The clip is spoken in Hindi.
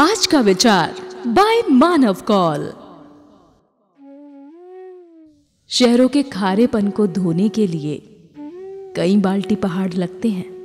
आज का विचार बाय मानव कॉल शहरों के खारेपन को धोने के लिए कई बाल्टी पहाड़ लगते हैं